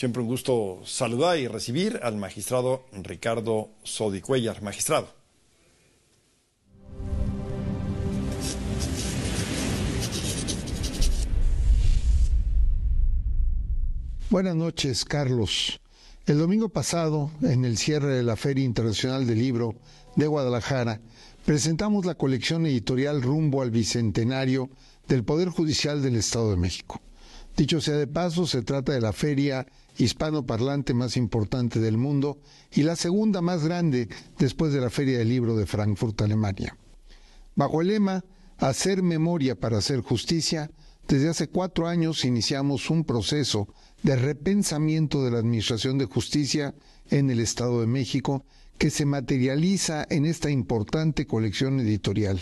Siempre un gusto saludar y recibir al magistrado Ricardo Sodi Magistrado. Buenas noches, Carlos. El domingo pasado, en el cierre de la Feria Internacional del Libro de Guadalajara, presentamos la colección editorial Rumbo al Bicentenario del Poder Judicial del Estado de México. Dicho sea de paso, se trata de la feria hispanoparlante más importante del mundo y la segunda más grande después de la Feria del Libro de Frankfurt, Alemania. Bajo el lema Hacer memoria para hacer justicia, desde hace cuatro años iniciamos un proceso de repensamiento de la Administración de Justicia en el Estado de México que se materializa en esta importante colección editorial.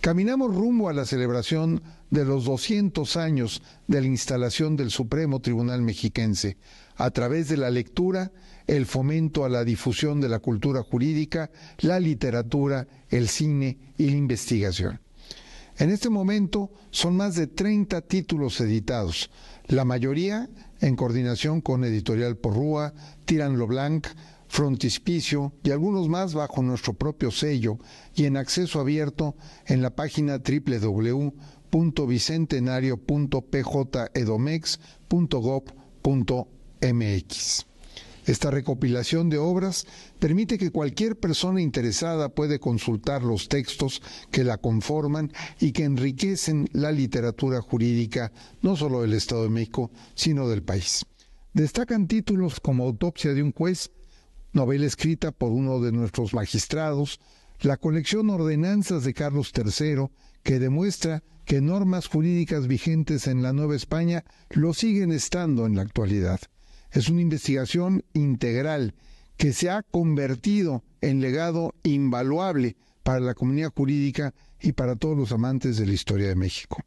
Caminamos rumbo a la celebración de los 200 años de la instalación del Supremo Tribunal Mexiquense, a través de la lectura, el fomento a la difusión de la cultura jurídica, la literatura, el cine y la investigación. En este momento son más de 30 títulos editados, la mayoría en coordinación con Editorial Porrúa, Tiran Blanc, Frontispicio y algunos más bajo nuestro propio sello y en acceso abierto en la página www.bicentenario.pjedomex.gov.mx. Esta recopilación de obras permite que cualquier persona interesada puede consultar los textos que la conforman y que enriquecen la literatura jurídica no solo del Estado de México, sino del país. Destacan títulos como Autopsia de un juez, novela escrita por uno de nuestros magistrados, la colección Ordenanzas de Carlos III, que demuestra que normas jurídicas vigentes en la Nueva España lo siguen estando en la actualidad. Es una investigación integral que se ha convertido en legado invaluable para la comunidad jurídica y para todos los amantes de la historia de México.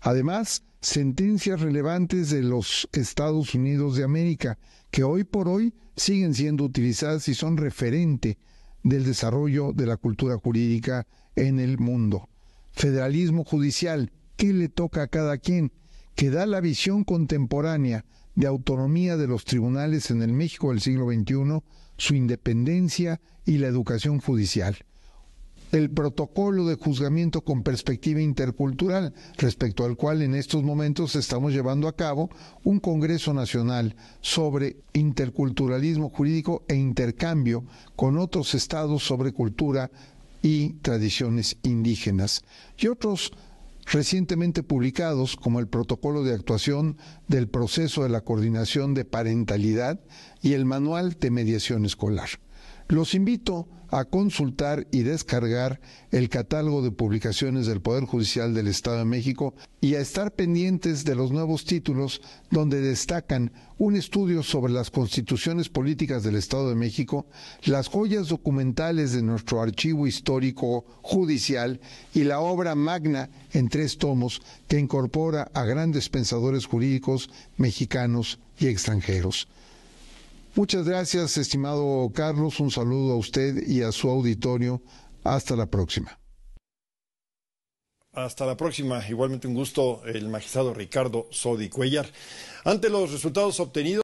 Además, sentencias relevantes de los Estados Unidos de América, que hoy por hoy siguen siendo utilizadas y son referente del desarrollo de la cultura jurídica en el mundo. Federalismo judicial, ¿qué le toca a cada quien? Que da la visión contemporánea de autonomía de los tribunales en el México del siglo XXI, su independencia y la educación judicial. El protocolo de juzgamiento con perspectiva intercultural, respecto al cual en estos momentos estamos llevando a cabo un Congreso Nacional sobre interculturalismo jurídico e intercambio con otros estados sobre cultura y tradiciones indígenas y otros recientemente publicados como el protocolo de actuación del proceso de la coordinación de parentalidad y el manual de mediación escolar. Los invito a consultar y descargar el catálogo de publicaciones del Poder Judicial del Estado de México y a estar pendientes de los nuevos títulos donde destacan un estudio sobre las constituciones políticas del Estado de México, las joyas documentales de nuestro archivo histórico judicial y la obra magna en tres tomos que incorpora a grandes pensadores jurídicos mexicanos y extranjeros. Muchas gracias, estimado Carlos. Un saludo a usted y a su auditorio. Hasta la próxima. Hasta la próxima. Igualmente un gusto el magistrado Ricardo Sodi Cuellar. Ante los resultados obtenidos.